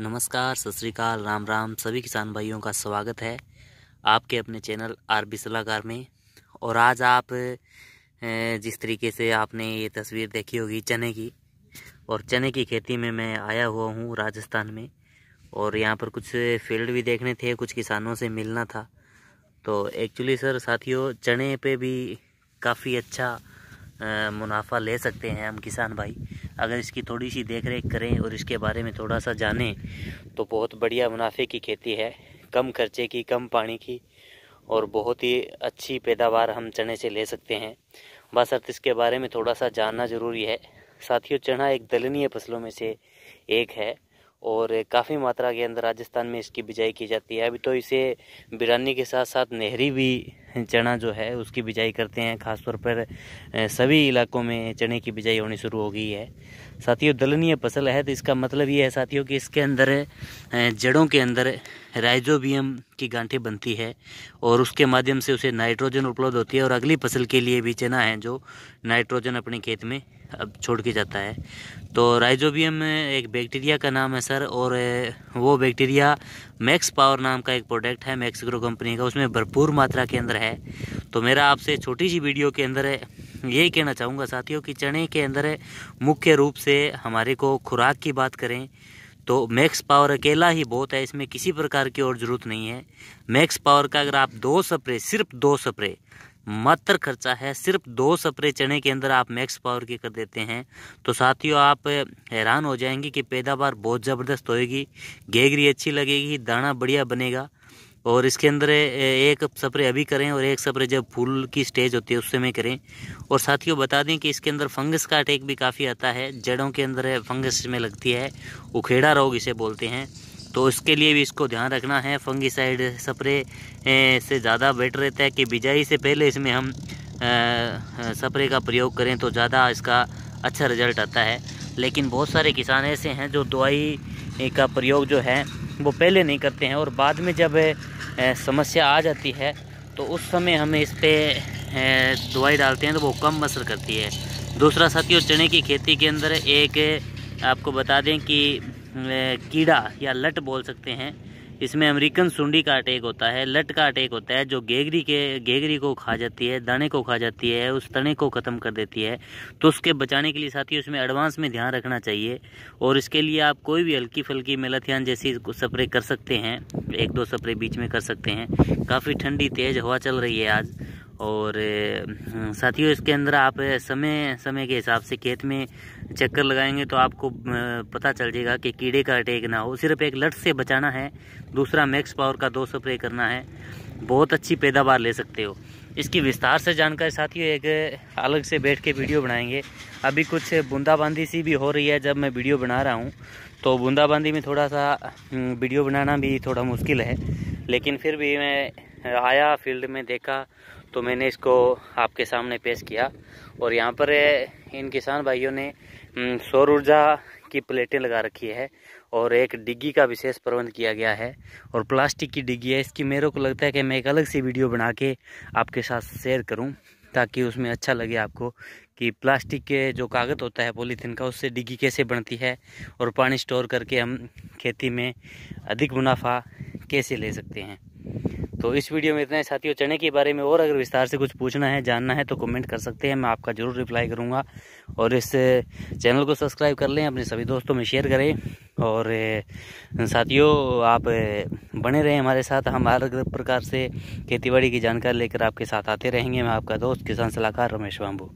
नमस्कार सत श्रीकाल राम राम सभी किसान भाइयों का स्वागत है आपके अपने चैनल आर बी सलाहकार में और आज आप जिस तरीके से आपने ये तस्वीर देखी होगी चने की और चने की खेती में मैं आया हुआ हूँ राजस्थान में और यहाँ पर कुछ फील्ड भी देखने थे कुछ किसानों से मिलना था तो एक्चुअली सर साथियों चने पे भी काफ़ी अच्छा मुनाफा ले सकते हैं हम किसान भाई अगर इसकी थोड़ी सी देख रेख करें और इसके बारे में थोड़ा सा जानें तो बहुत बढ़िया मुनाफे की खेती है कम खर्चे की कम पानी की और बहुत ही अच्छी पैदावार हम चने से ले सकते हैं बस अर्थ इसके बारे में थोड़ा सा जानना ज़रूरी है साथियों चना एक दलनीय फसलों में से एक है और काफ़ी मात्रा के अंदर राजस्थान में इसकी बिजाई की जाती है अभी तो इसे बिरानी के साथ साथ नहरी भी चना जो है उसकी बिजाई करते हैं खासतौर पर सभी इलाकों में चने की बिजाई होनी शुरू हो गई है साथियों दलनीय फसल है तो इसका मतलब ये है साथियों कि इसके अंदर जड़ों के अंदर राइजोबियम की गांठी बनती है और उसके माध्यम से उसे नाइट्रोजन उपलब्ध होती है और अगली फसल के लिए भी चना है जो नाइट्रोजन अपने खेत में अब छोड़ के जाता है तो राइजोबियम एक बैक्टीरिया का नाम है सर और वो बैक्टीरिया मैक्स पावर नाम का एक प्रोडक्ट है मैक्स ग्रो कंपनी का उसमें भरपूर मात्रा के अंदर है तो मेरा आपसे छोटी सी वीडियो के अंदर यही कहना चाहूँगा साथियों कि चने के अंदर मुख्य रूप से हमारे को खुराक की बात करें तो मैक्स पावर अकेला ही बहुत है इसमें किसी प्रकार की और ज़रूरत नहीं है मैक्स पावर का अगर आप दो स्प्रे सिर्फ दो स्प्रे मात्र खर्चा है सिर्फ दो स्प्रे चने के अंदर आप मैक्स पावर की कर देते हैं तो साथियों आप हैरान हो जाएंगे कि पैदावार बहुत ज़बरदस्त होएगी गेगरी अच्छी लगेगी दाना बढ़िया बनेगा और इसके अंदर एक स्प्रे अभी करें और एक स्प्रे जब फूल की स्टेज होती है उस समय करें और साथियों बता दें कि इसके अंदर फंगस का अटैक भी काफ़ी आता है जड़ों के अंदर फंगस में लगती है उखेड़ा रोग इसे बोलते हैं तो इसके लिए भी इसको ध्यान रखना है फंगिसाइड स्प्रे से ज़्यादा बेटर रहता है कि बिजाई से पहले इसमें हम स्प्रे का प्रयोग करें तो ज़्यादा इसका अच्छा रिजल्ट आता है लेकिन बहुत सारे किसान ऐसे हैं जो दवाई का प्रयोग जो है वो पहले नहीं करते हैं और बाद में जब समस्या आ जाती है तो उस समय हम इस पर दवाई डालते हैं तो वो कम असर करती है दूसरा साथियों चने की खेती के अंदर एक आपको बता दें कि कीड़ा या लट बोल सकते हैं इसमें अमेरिकन सुंडी का अटैक होता है लट का अटैक होता है जो गेगरी के गेगरी को खा जाती है दाने को खा जाती है उस तने को ख़त्म कर देती है तो उसके बचाने के लिए साथियों इसमें एडवांस में ध्यान रखना चाहिए और इसके लिए आप कोई भी हल्की फल्की मेलाथियान जैसी स्प्रे कर सकते हैं एक दो स्प्रे बीच में कर सकते हैं काफ़ी ठंडी तेज़ हवा चल रही है आज और हम्म, साथियों इसके अंदर आप समय समय के हिसाब से खेत में चक्कर लगाएंगे तो आपको पता चल जाएगा कि कीड़े का अटैक ना हो सिर्फ एक लट से बचाना है दूसरा मैक्स पावर का दो स्प्रे करना है बहुत अच्छी पैदावार ले सकते हो इसकी विस्तार से जानकारी साथियों एक अलग से बैठ के वीडियो बनाएंगे अभी कुछ बूंदाबांदी सी भी हो रही है जब मैं वीडियो बना रहा हूँ तो बूंदाबांदी में थोड़ा सा हम्म, वीडियो बनाना भी थोड़ा मुश्किल है लेकिन फिर भी मैं आया फील्ड में देखा तो मैंने इसको आपके सामने पेश किया और यहाँ पर इन किसान भाइयों ने सौर ऊर्जा की प्लेटें लगा रखी है और एक डिग्गी का विशेष प्रबंध किया गया है और प्लास्टिक की डिग्गी है इसकी मेरे को लगता है कि मैं एक अलग सी वीडियो बना के आपके साथ शेयर करूं ताकि उसमें अच्छा लगे आपको कि प्लास्टिक के जो कागज़ होता है पॉलीथीन का उससे डिग्गी कैसे बनती है और पानी स्टोर करके हम खेती में अधिक मुनाफा कैसे ले सकते हैं तो इस वीडियो में इतना ही साथियों चने के बारे में और अगर विस्तार से कुछ पूछना है जानना है तो कमेंट कर सकते हैं मैं आपका ज़रूर रिप्लाई करूँगा और इस चैनल को सब्सक्राइब कर लें अपने सभी दोस्तों में शेयर करें और साथियों आप बने रहें हमारे साथ हम हर प्रकार से खेती की जानकारी लेकर आपके साथ आते रहेंगे मैं आपका दोस्त किसान सलाहकार रमेश बाम्बू